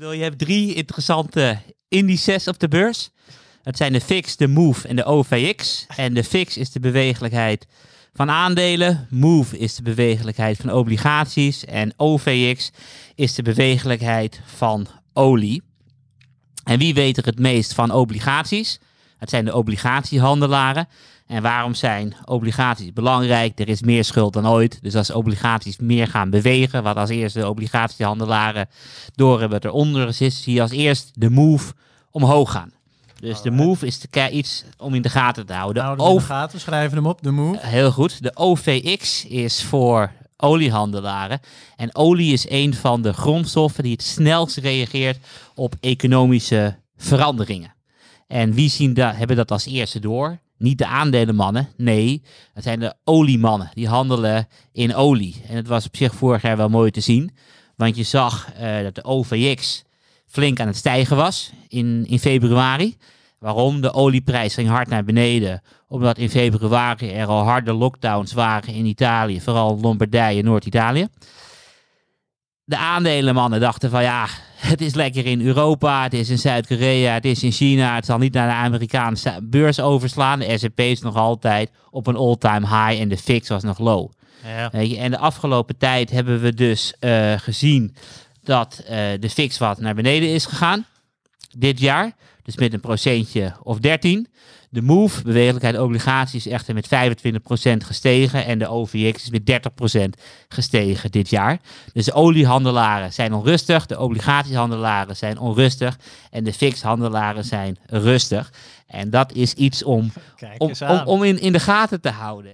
je hebt drie interessante indices op de beurs. Het zijn de fix, de move en de OVX. En de fix is de bewegelijkheid van aandelen. Move is de bewegelijkheid van obligaties. En OVX is de bewegelijkheid van olie. En wie weet er het meest van obligaties? Het zijn de obligatiehandelaren. En waarom zijn obligaties belangrijk? Er is meer schuld dan ooit. Dus als obligaties meer gaan bewegen, wat als eerste de obligatiehandelaren hebben wat eronder is, zie je als eerst de move omhoog gaan. Dus de move is iets om in de gaten te houden. De Houden we in de gaten, schrijven hem op, de move. Eh, heel goed. De OVX is voor oliehandelaren. En olie is een van de grondstoffen die het snelst reageert op economische veranderingen. En wie zien daar hebben dat als eerste door? Niet de aandelenmannen, nee, het zijn de oliemannen. Die handelen in olie. En het was op zich vorig jaar wel mooi te zien. Want je zag eh, dat de OVX flink aan het stijgen was in, in februari. Waarom? De olieprijs ging hard naar beneden. Omdat in februari er al harde lockdowns waren in Italië, vooral Lombardije, Noord-Italië. De aandelenmannen dachten van ja, het is lekker in Europa, het is in Zuid-Korea, het is in China. Het zal niet naar de Amerikaanse beurs overslaan. De S&P is nog altijd op een all-time high en de fix was nog low. Ja. En de afgelopen tijd hebben we dus eh, gezien dat eh, de fix wat naar beneden is gegaan dit jaar. Dus met een procentje of 13. De MOVE, bewegelijkheid obligaties, is echter met 25% gestegen. En de OVX is met 30% gestegen dit jaar. Dus de oliehandelaren zijn onrustig. De obligatiehandelaren zijn onrustig. En de fixhandelaren zijn rustig. En dat is iets om, om, om, om in, in de gaten te houden.